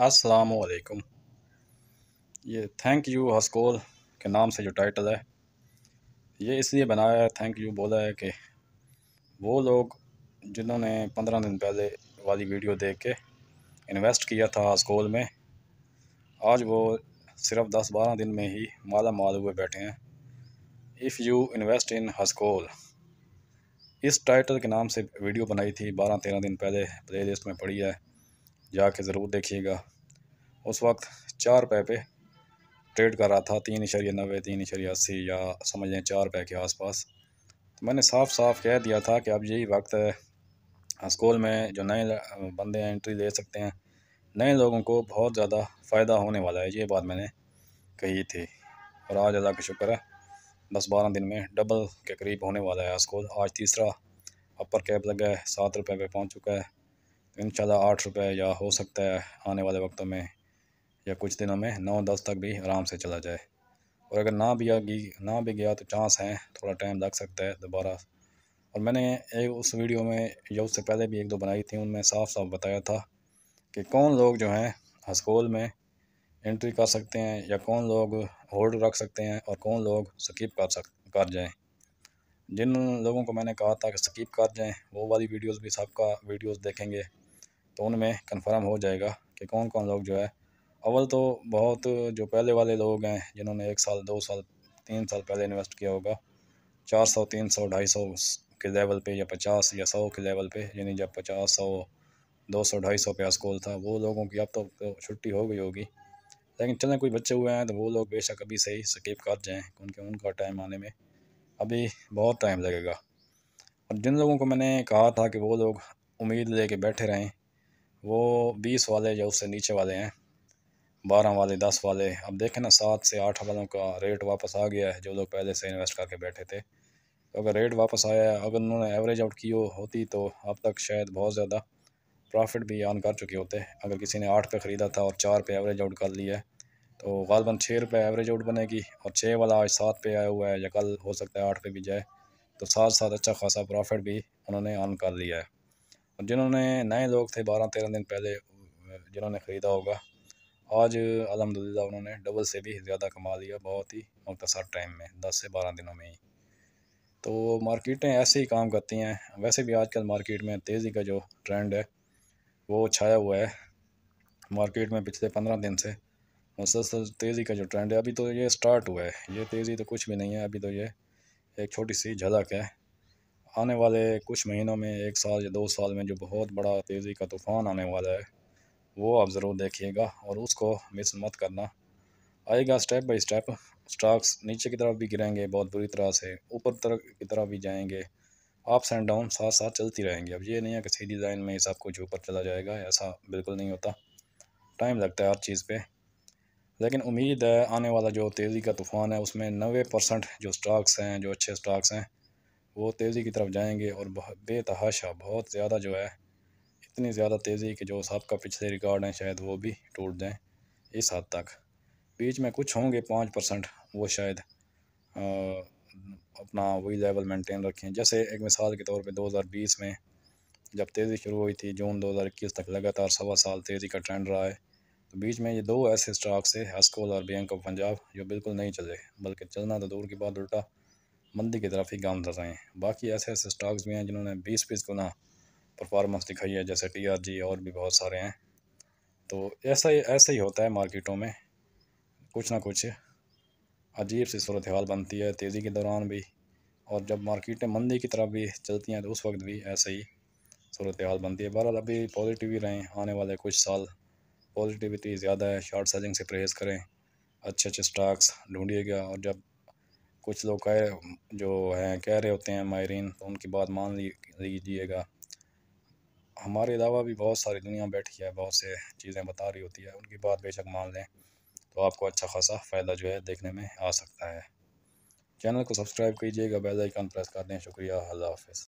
असलकुम ये thank you हस्कोल के नाम से जो टाइटल है ये इसलिए बनाया है थैंक यू बोला है कि वो लोग जिन्होंने पंद्रह दिन पहले वाली वीडियो देख के इन्वेस्ट किया था हस्कोल में आज वो सिर्फ दस बारह दिन में ही माला माल हुए बैठे हैं इफ़ यू इन्वेस्ट इन हस्कोल इस टाइटल के नाम से वीडियो बनाई थी बारह तेरह दिन पहले प्ले लिस्ट में पड़ी है जा के ज़रूर देखिएगा उस वक्त चार रुपये पे ट्रेड कर रहा था तीन इशरिया नबे तीन इशरिया अस्सी या समझ लें चार रुपये के आसपास तो मैंने साफ साफ कह दिया था कि अब यही वक्त है स्कूल में जो नए बंदे एंट्री ले सकते हैं नए लोगों को बहुत ज़्यादा फ़ायदा होने वाला है ये बात मैंने कही थी और आज अल्लाह का शुक्र है दस बारह दिन में डबल के करीब होने वाला है स्कूल आज तीसरा अपर कैब लगा है सात रुपये पे पहुँच चुका है इन आठ रुपये या हो सकता है आने वाले वक्तों में या कुछ दिनों में नौ दस तक भी आराम से चला जाए और अगर ना भी ना भी गया तो चांस है थोड़ा टाइम लग सकता है दोबारा और मैंने एक उस वीडियो में या उससे पहले भी एक दो बनाई थी उनमें साफ साफ बताया था कि कौन लोग जो हैं हसकोल में एंट्री कर सकते हैं या कौन लोग होल्ड रख सकते हैं और कौन लोग स्किप कर सक कर जाएँ जिन लोगों को मैंने कहा था कि स्किप कर जाएँ वो वाली वीडियोज़ भी सबका वीडियोज़ देखेंगे तो उनमें कन्फर्म हो जाएगा कि कौन कौन लोग जो है अव्वल तो बहुत जो पहले वाले लोग हैं जिन्होंने एक साल दो साल तीन साल पहले इन्वेस्ट किया होगा चार सौ तीन सौ ढाई सौ के लेवल पे या पचास या सौ के लेवल पे यानी जब पचास सौ दो सौ ढाई सौ प्याज कोल था वो लोगों की अब तो, तो छुट्टी हो गई होगी लेकिन चलें कोई बच्चे हुए हैं तो वो लोग बेशक अभी से ही स्किप कर जाएँ क्योंकि उनका टाइम आने में अभी बहुत टाइम लगेगा और जिन लोगों को मैंने कहा था कि वो लोग उम्मीद लेके बैठे रहें वो बीस वाले या उससे नीचे वाले हैं बारह वाले दस वाले अब देखें ना सात से आठ वालों का रेट वापस आ गया है जो लोग पहले से इन्वेस्ट करके बैठे थे तो अगर रेट वापस आया अगर उन्होंने एवरेज आउट की हो, होती तो अब तक शायद बहुत ज़्यादा प्रॉफिट भी ऑन कर चुके होते अगर किसी ने आठ पे ख़रीदा था और चार पे एवरेज आउट कर लिया है तो गालबन छः रुपये एवरेज आउट बनेगी और छः वाला आज सात पे आया हुआ है या कल हो सकता है आठ पे भी जाए तो साथ साथ अच्छा खासा प्रॉफिट भी उन्होंने ऑन कर लिया है और जिन्होंने नए लोग थे बारह तेरह दिन पहले जिन्होंने ख़रीदा होगा आज अलहमदिल्ला उन्होंने डबल से भी ज़्यादा कमा लिया बहुत ही मुख्तसर टाइम में दस से बारह दिनों में ही तो मार्केटें ऐसे ही काम करती हैं वैसे भी आजकल मार्केट में तेज़ी का जो ट्रेंड है वो छाया हुआ है मार्केट में पिछले पंद्रह दिन से मुसलसल तेज़ी का जो ट्रेंड है अभी तो ये स्टार्ट हुआ है ये तेज़ी तो कुछ भी नहीं है अभी तो ये एक छोटी सी झलक है आने वाले कुछ महीनों में एक साल या दो साल में जो बहुत बड़ा तेज़ी का तूफ़ान आने वाला है वो आप ज़रूर देखिएगा और उसको मिस मत करना आएगा स्टेप बाई स्टेप स्टॉक्स नीचे की तरफ भी गिरेंगे बहुत बुरी तरह से ऊपर तरफ की तरफ भी जाएंगे अप्स एंड डाउन साथ साथ चलती रहेंगी अब ये नहीं है कि सीधी लाइन में सब कुछ ऊपर चला जाएगा ऐसा बिल्कुल नहीं होता टाइम लगता है हर चीज़ पे लेकिन उम्मीद है आने वाला जो तेज़ी का तूफ़ान है उसमें नबे परसेंट जो स्टॉक्स हैं जो अच्छे स्टॉक्स हैं वो तेज़ी की तरफ जाएंगे और बेतहाशा बहुत ज़्यादा जो है इतनी ज़्यादा तेज़ी कि जो सबका पिछले रिकॉर्ड हैं शायद वो भी टूट जाएँ इस हद तक बीच में कुछ होंगे पाँच परसेंट वो शायद आ, अपना वही लेवल मेंटेन रखें जैसे एक मिसाल के तौर पे 2020 में जब तेज़ी शुरू हुई थी जून 2021 तक लगातार सवा साल तेज़ी का ट्रेंड रहा है तो बीच में ये दो ऐसे स्टॉक्स है हेस्कोल और बैंक ऑफ पंजाब जो बिल्कुल नहीं चले बल्कि चलना तो दूर की बात उल्टा मंदी की तरफ ही गामजदा रहे हैं बाकी ऐसे ऐसे स्टॉक्स भी हैं जिन्होंने बीस बीस गुना परफॉर्मेंस दिखाई है जैसे टी और भी बहुत सारे हैं तो ऐसा ही ऐसा ही होता है मार्केटों में कुछ ना कुछ अजीब सी सूरत हाल बनती है तेज़ी के दौरान भी और जब मार्केटें मंदी की तरफ भी चलती हैं तो उस वक्त भी ऐसे ही सूरत हाल बनती है बहरहाल अभी पॉजिटिव ही रहें आने वाले कुछ साल पॉजिटिविटी ज़्यादा है शॉर्ट सेलिंग से परहेज़ करें अच्छे अच्छे स्टॉक्स ढूंढिएगा और जब कुछ लोग कह जो हैं कह रहे होते हैं माहरीन तो उनकी बात मान लीजिएगा हमारे अलावा भी बहुत सारी दुनिया बैठी है बहुत से चीज़ें बता रही होती है उनकी बात बेशक मान लें तो आपको अच्छा खासा फ़ायदा जो है देखने में आ सकता है चैनल को सब्सक्राइब कीजिएगा बेल आइकन प्रेस कर दें शुक्रिया अल्लाह हाफ